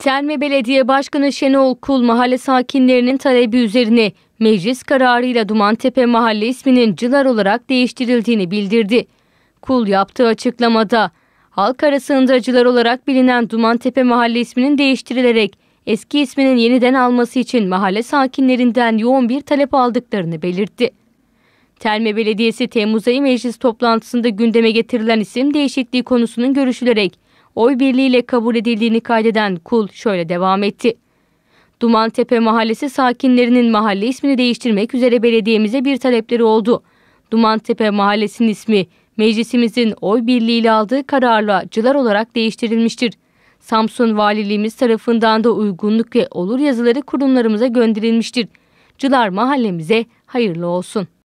Terme Belediye Başkanı Şenol Kul mahalle sakinlerinin talebi üzerine meclis kararıyla Dumantepe Mahalle isminin Cılar olarak değiştirildiğini bildirdi. Kul yaptığı açıklamada halk arasında Cılar olarak bilinen Dumantepe Mahalle isminin değiştirilerek eski isminin yeniden alması için mahalle sakinlerinden yoğun bir talep aldıklarını belirtti. Terme Belediyesi Temmuz ayı meclis toplantısında gündeme getirilen isim değişikliği konusunun görüşülerek oy birliğiyle kabul edildiğini kaydeden kul şöyle devam etti. Dumantepe Mahallesi sakinlerinin mahalle ismini değiştirmek üzere belediyemize bir talepleri oldu. Dumantepe Mahallesi'nin ismi meclisimizin oy birliğiyle aldığı kararla Cılar olarak değiştirilmiştir. Samsun Valiliğimiz tarafından da uygunluk ve olur yazıları kurumlarımıza gönderilmiştir. Cılar mahallemize hayırlı olsun.